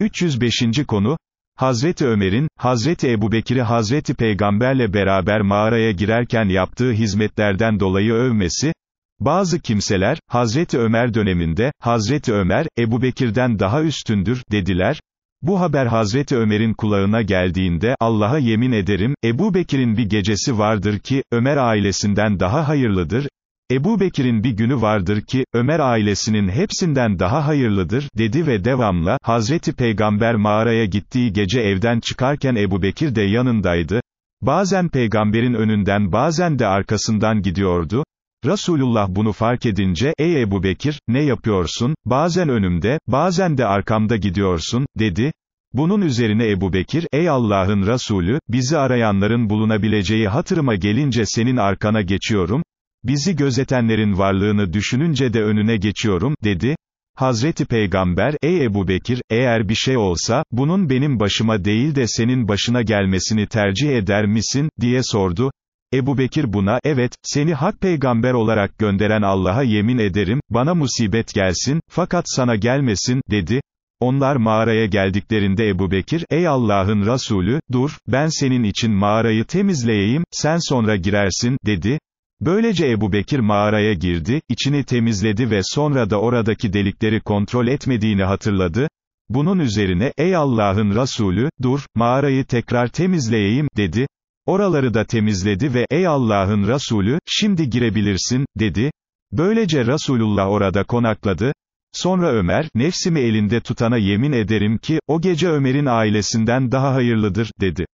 305. konu, Hazreti Ömer'in, Hazreti Ebubekir'i Hazreti Peygamberle beraber mağaraya girerken yaptığı hizmetlerden dolayı övmesi, bazı kimseler, Hazreti Ömer döneminde, Hazreti Ömer, Ebubekir'den daha üstündür, dediler, bu haber Hazreti Ömer'in kulağına geldiğinde, Allah'a yemin ederim, Ebu Bekir'in bir gecesi vardır ki, Ömer ailesinden daha hayırlıdır, Ebu Bekir'in bir günü vardır ki, Ömer ailesinin hepsinden daha hayırlıdır, dedi ve devamla, Hazreti Peygamber mağaraya gittiği gece evden çıkarken Ebu Bekir de yanındaydı, bazen peygamberin önünden bazen de arkasından gidiyordu, Resulullah bunu fark edince, ey Ebu Bekir, ne yapıyorsun, bazen önümde, bazen de arkamda gidiyorsun, dedi, bunun üzerine Ebu Bekir, ey Allah'ın Resulü, bizi arayanların bulunabileceği hatırıma gelince senin arkana geçiyorum, bizi gözetenlerin varlığını düşününce de önüne geçiyorum, dedi. Hazreti Peygamber, ey Ebu Bekir, eğer bir şey olsa, bunun benim başıma değil de senin başına gelmesini tercih eder misin, diye sordu. Ebu Bekir buna, evet, seni hak peygamber olarak gönderen Allah'a yemin ederim, bana musibet gelsin, fakat sana gelmesin, dedi. Onlar mağaraya geldiklerinde Ebu Bekir, ey Allah'ın Resulü, dur, ben senin için mağarayı temizleyeyim, sen sonra girersin, dedi. Böylece Ebu Bekir mağaraya girdi, içini temizledi ve sonra da oradaki delikleri kontrol etmediğini hatırladı. Bunun üzerine, ey Allah'ın Resulü, dur, mağarayı tekrar temizleyeyim, dedi. Oraları da temizledi ve, ey Allah'ın Resulü, şimdi girebilirsin, dedi. Böylece Resulullah orada konakladı. Sonra Ömer, nefsimi elinde tutana yemin ederim ki, o gece Ömer'in ailesinden daha hayırlıdır, dedi.